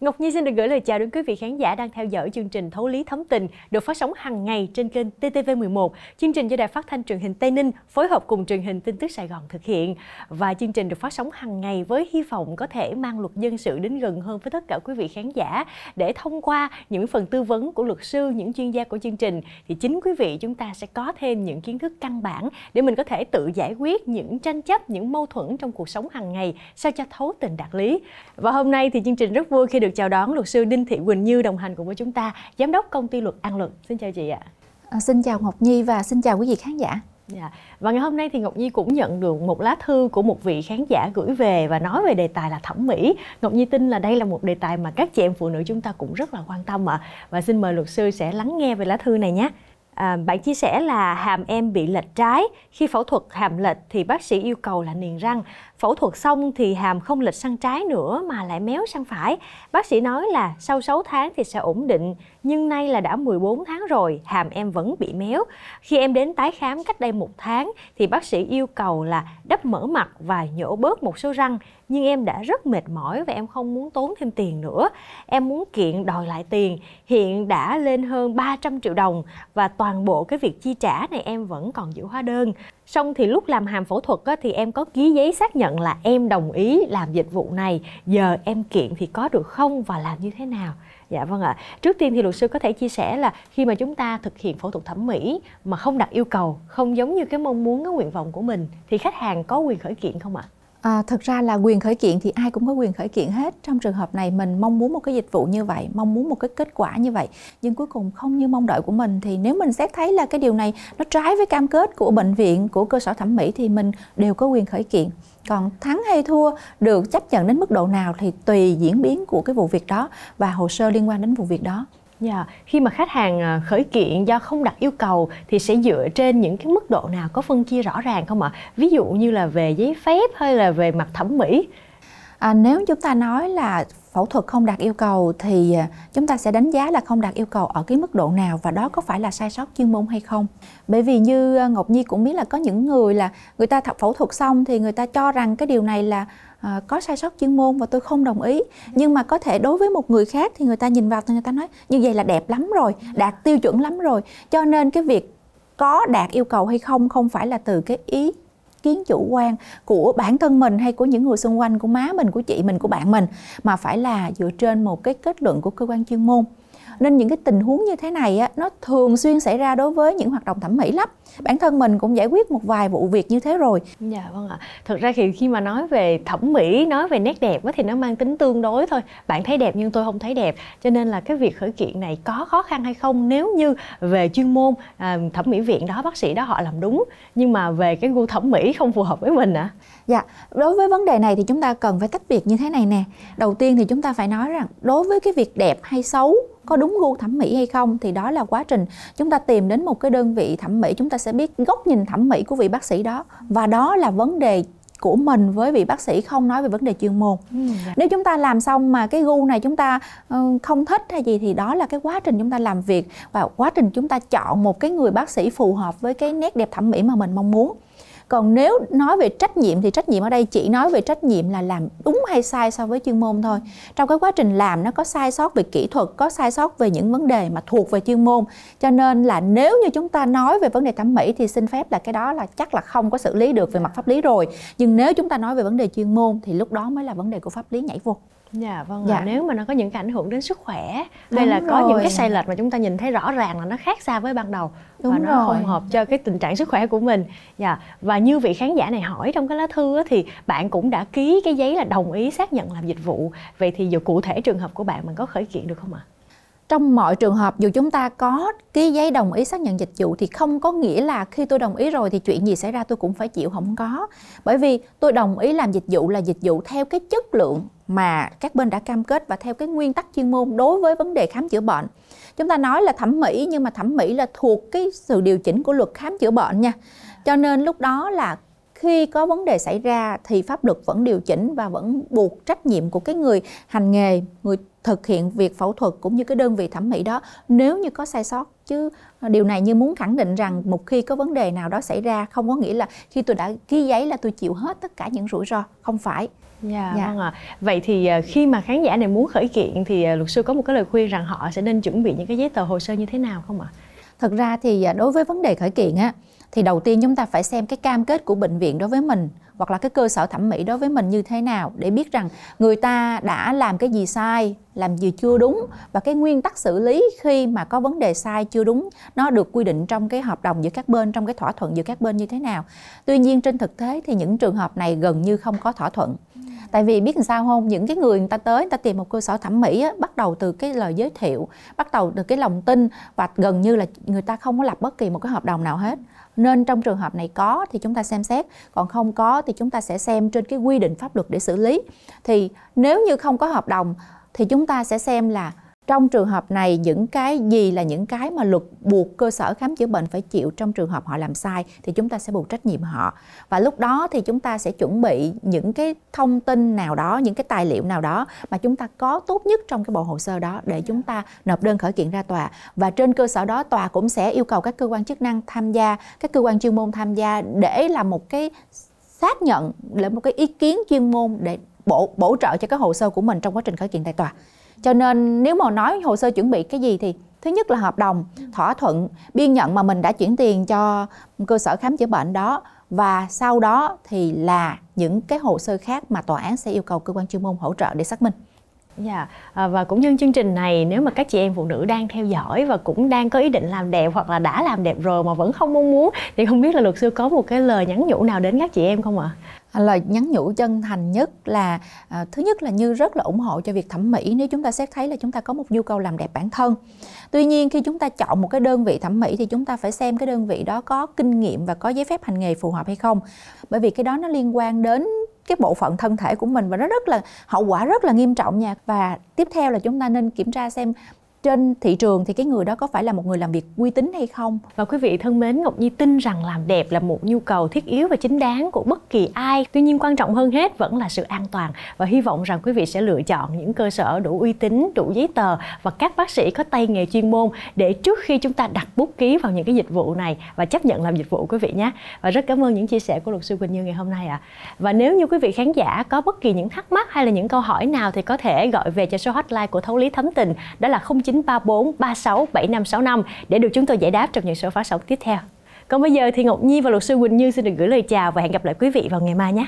Ngọc Nhi xin được gửi lời chào đến quý vị khán giả đang theo dõi chương trình Thấu lý thấm tình được phát sóng hàng ngày trên kênh TTV11. Chương trình do Đài Phát thanh Truyền hình Tây Ninh phối hợp cùng Truyền hình Tin tức Sài Gòn thực hiện và chương trình được phát sóng hàng ngày với hy vọng có thể mang luật dân sự đến gần hơn với tất cả quý vị khán giả để thông qua những phần tư vấn của luật sư, những chuyên gia của chương trình thì chính quý vị chúng ta sẽ có thêm những kiến thức căn bản để mình có thể tự giải quyết những tranh chấp, những mâu thuẫn trong cuộc sống hàng ngày sao cho thấu tình đạt lý. Và hôm nay thì chương trình rất vui khi được được chào đón luật sư Đinh Thị Quỳnh Như đồng hành cùng với chúng ta, giám đốc công ty luật An Luật. Xin chào chị ạ. À, xin chào Ngọc Nhi và xin chào quý vị khán giả. Dạ. Và ngày hôm nay thì Ngọc Nhi cũng nhận được một lá thư của một vị khán giả gửi về và nói về đề tài là thẩm mỹ. Ngọc Nhi tin là đây là một đề tài mà các chị em phụ nữ chúng ta cũng rất là quan tâm ạ. À. Và xin mời luật sư sẽ lắng nghe về lá thư này nhé. À, bạn chia sẻ là hàm em bị lệch trái, khi phẫu thuật hàm lệch thì bác sĩ yêu cầu là niềng răng Phẫu thuật xong thì hàm không lệch sang trái nữa mà lại méo sang phải. Bác sĩ nói là sau 6 tháng thì sẽ ổn định, nhưng nay là đã 14 tháng rồi, hàm em vẫn bị méo. Khi em đến tái khám cách đây một tháng thì bác sĩ yêu cầu là đắp mỡ mặt và nhổ bớt một số răng, nhưng em đã rất mệt mỏi và em không muốn tốn thêm tiền nữa. Em muốn kiện đòi lại tiền, hiện đã lên hơn 300 triệu đồng và toàn bộ cái việc chi trả này em vẫn còn giữ hóa đơn. Xong thì lúc làm hàm phẫu thuật thì em có ký giấy xác nhận nhận là em đồng ý làm dịch vụ này giờ em kiện thì có được không và làm như thế nào dạ vâng ạ trước tiên thì luật sư có thể chia sẻ là khi mà chúng ta thực hiện phẫu thuật thẩm mỹ mà không đặt yêu cầu không giống như cái mong muốn cái nguyện vọng của mình thì khách hàng có quyền khởi kiện không ạ À, thật ra là quyền khởi kiện thì ai cũng có quyền khởi kiện hết. Trong trường hợp này mình mong muốn một cái dịch vụ như vậy, mong muốn một cái kết quả như vậy, nhưng cuối cùng không như mong đợi của mình thì nếu mình xét thấy là cái điều này nó trái với cam kết của bệnh viện, của cơ sở thẩm mỹ thì mình đều có quyền khởi kiện. Còn thắng hay thua được chấp nhận đến mức độ nào thì tùy diễn biến của cái vụ việc đó và hồ sơ liên quan đến vụ việc đó. Yeah. Dạ, khi mà khách hàng ờ, khởi kiện do không đặt yêu cầu thì sẽ dựa trên những cái mức độ nào có phân chia rõ ràng không ạ? Ví dụ như là về giấy phép hay là về mặt thẩm mỹ? À, nếu chúng ta nói là phẫu thuật không đạt yêu cầu thì ờ, chúng ta sẽ đánh giá là không đạt yêu cầu ở cái mức độ nào và đó có phải là sai sót chuyên môn hay không bởi vì như ờ, ngọc nhi cũng biết là có những người là người ta phẫu thuật xong thì người ta cho rằng cái điều này là À, có sai sót chuyên môn và tôi không đồng ý nhưng mà có thể đối với một người khác thì người ta nhìn vào thì người ta nói như vậy là đẹp lắm rồi đạt tiêu chuẩn lắm rồi cho nên cái việc có đạt yêu cầu hay không không phải là từ cái ý kiến chủ quan của bản thân mình hay của những người xung quanh của má mình của chị mình của bạn mình mà phải là dựa trên một cái kết luận của cơ quan chuyên môn nên những cái tình huống như thế này á, nó thường xuyên xảy ra đối với những hoạt động thẩm mỹ lắm bản thân mình cũng giải quyết một vài vụ việc như thế rồi dạ vâng ạ thực ra thì khi mà nói về thẩm mỹ nói về nét đẹp á, thì nó mang tính tương đối thôi bạn thấy đẹp nhưng tôi không thấy đẹp cho nên là cái việc khởi kiện này có khó khăn hay không nếu như về chuyên môn à, thẩm mỹ viện đó bác sĩ đó họ làm đúng nhưng mà về cái gu thẩm mỹ không phù hợp với mình ạ à? dạ đối với vấn đề này thì chúng ta cần phải tách biệt như thế này nè đầu tiên thì chúng ta phải nói rằng đối với cái việc đẹp hay xấu có đúng gu thẩm mỹ hay không thì đó là quá trình chúng ta tìm đến một cái đơn vị thẩm mỹ chúng ta sẽ biết góc nhìn thẩm mỹ của vị bác sĩ đó và đó là vấn đề của mình với vị bác sĩ không nói về vấn đề chuyên môn ừ, dạ. nếu chúng ta làm xong mà cái gu này chúng ta ờ, không thích hay gì thì đó là cái quá trình chúng ta làm việc và quá trình chúng ta chọn một cái người bác sĩ phù hợp với cái nét đẹp thẩm mỹ mà mình mong muốn còn nếu nói về trách nhiệm thì trách nhiệm ở đây chỉ nói về trách nhiệm là làm đúng hay sai so với chuyên môn thôi trong cái quá trình làm nó có sai sót về kỹ thuật có sai sót về những vấn đề mà thuộc về chuyên môn cho nên là nếu như chúng ta nói về vấn đề thẩm mỹ thì xin phép là cái đó là chắc là không có xử lý được về mặt pháp lý rồi nhưng nếu chúng ta nói về vấn đề chuyên môn thì lúc đó mới là vấn đề của pháp lý nhảy vô Dạ vâng dạ. nếu mà nó có những cái ảnh hưởng đến sức khỏe Đúng hay là rồi. có những cái sai lệch mà chúng ta nhìn thấy rõ ràng là nó khác xa với ban đầu Đúng và nó rồi. không hợp cho cái tình trạng sức khỏe của mình. Dạ và như vị khán giả này hỏi trong cái lá thư thì bạn cũng đã ký cái giấy là đồng ý xác nhận làm dịch vụ. Vậy thì dù cụ thể trường hợp của bạn mình có khởi kiện được không ạ? À? trong mọi trường hợp dù chúng ta có ký giấy đồng ý xác nhận dịch vụ thì không có nghĩa là khi tôi đồng ý rồi thì chuyện gì xảy ra tôi cũng phải chịu không có bởi vì tôi đồng ý làm dịch vụ là dịch vụ theo cái chất lượng mà các bên đã cam kết và theo cái nguyên tắc chuyên môn đối với vấn đề khám chữa bệnh chúng ta nói là thẩm mỹ nhưng mà thẩm mỹ là thuộc cái sự điều chỉnh của luật khám chữa bệnh nha cho nên lúc đó là khi có vấn đề xảy ra thì pháp luật vẫn điều chỉnh và vẫn buộc trách nhiệm của cái người hành nghề người thực hiện việc phẫu thuật cũng như cái đơn vị thẩm mỹ đó nếu như có sai sót chứ à, điều này như muốn khẳng định rằng một khi có vấn đề nào đó xảy ra không có nghĩa là khi tôi đã ký giấy là tôi chịu hết tất cả những rủi ro không phải Dạ, dạ. vâng ạ. À. Vậy thì à, khi mà khán giả này muốn khởi kiện thì à, luật sư có một cái lời khuyên rằng họ sẽ nên chuẩn bị những cái giấy tờ hồ sơ như thế nào không ạ? Thật ra thì đối với vấn đề khởi kiện á thì đầu tiên chúng ta phải xem cái cam kết của bệnh viện đối với mình hoặc là cái cơ sở thẩm mỹ đối với mình như thế nào để biết rằng người ta đã làm cái gì sai làm gì chưa đúng và cái nguyên tắc xử lý khi mà có vấn đề sai chưa đúng nó được quy định trong cái hợp đồng giữa các bên trong cái thỏa thuận giữa các bên như thế nào tuy nhiên trên thực tế thì những trường hợp này gần như không có thỏa thuận tại vì biết làm sao không những cái người người ta tới người ta tìm một cơ sở thẩm mỹ á, bắt đầu từ cái lời giới thiệu bắt đầu từ cái lòng tin và gần như là người ta không có lập bất kỳ một cái hợp đồng nào hết nên trong trường hợp này có thì chúng ta xem xét còn không có thì chúng ta sẽ xem trên cái quy định pháp luật để xử lý thì nếu như không có hợp đồng thì chúng ta sẽ xem là trong trường hợp này những cái gì là những cái mà luật buộc cơ sở khám chữa bệnh phải chịu trong trường hợp họ làm sai thì chúng ta sẽ buộc trách nhiệm họ và lúc đó thì chúng ta sẽ chuẩn bị những cái thông tin nào đó những cái tài liệu nào đó mà chúng ta có tốt nhất trong cái bộ hồ sơ đó để chúng ta nộp đơn khởi kiện ra tòa và trên cơ sở đó tòa cũng sẽ yêu cầu các cơ quan chức năng tham gia các cơ quan chuyên môn tham gia để làm một cái xác nhận là một cái ý kiến chuyên môn để bổ bổ trợ cho cái hồ sơ của mình trong quá trình khởi kiện tại tòa cho nên nếu mà nói hồ sơ chuẩn bị cái gì thì thứ nhất là hợp đồng thỏa thuận biên nhận mà mình đã chuyển tiền cho cơ sở khám chữa bệnh đó và sau đó thì là những cái hồ sơ khác mà tòa án sẽ yêu cầu cơ quan chuyên môn hỗ trợ để xác minh Dạ, yeah. À, và cũng như chương trình này nếu mà các chị em phụ nữ đang theo dõi và cũng đang có ý định làm đẹp hoặc là đã làm đẹp rồi mà vẫn không mong muốn thì không biết là luật sư có một cái lời nhắn nhủ nào đến các chị em không ạ? Ờ, lời nhắn nhủ chân thành nhất là à, thứ nhất là như rất là ủng hộ cho việc thẩm mỹ nếu chúng ta xét thấy là chúng ta có một nhu cầu làm đẹp bản thân tuy nhiên khi chúng ta chọn một cái đơn vị thẩm mỹ thì chúng ta phải xem cái đơn vị đó có kinh nghiệm và có giấy phép hành nghề phù hợp hay không bởi vì cái đó nó liên quan đến cái bộ phận thân thể của mình và nó rất là hậu quả rất là nghiêm trọng nha và tiếp theo là chúng ta nên kiểm tra xem trên thị trường thì cái người đó có phải là một người làm việc uy tín hay không và quý vị thân mến ngọc nhi tin rằng làm đẹp là một nhu cầu thiết yếu và chính đáng của bất kỳ ai tuy nhiên quan trọng hơn hết vẫn là sự an toàn và hy vọng rằng quý vị sẽ lựa chọn những cơ sở đủ uy tín đủ giấy tờ và các bác sĩ có tay nghề chuyên môn để trước khi chúng ta đặt bút ký vào những cái dịch vụ này và chấp nhận làm dịch vụ quý vị nhé và rất cảm ơn những chia sẻ của luật sư quỳnh như ngày hôm nay ạ à. và nếu như quý vị khán giả có bất kỳ những thắc mắc hay là những câu hỏi nào thì có thể gọi về cho số hotline của thấu lý thấm tình đó là không 0934 36 7565 để được chúng tôi giải đáp trong những số phát sóng tiếp theo. Còn bây giờ thì Ngọc Nhi và luật sư Quỳnh Như xin được gửi lời chào và hẹn gặp lại quý vị vào ngày mai nhé.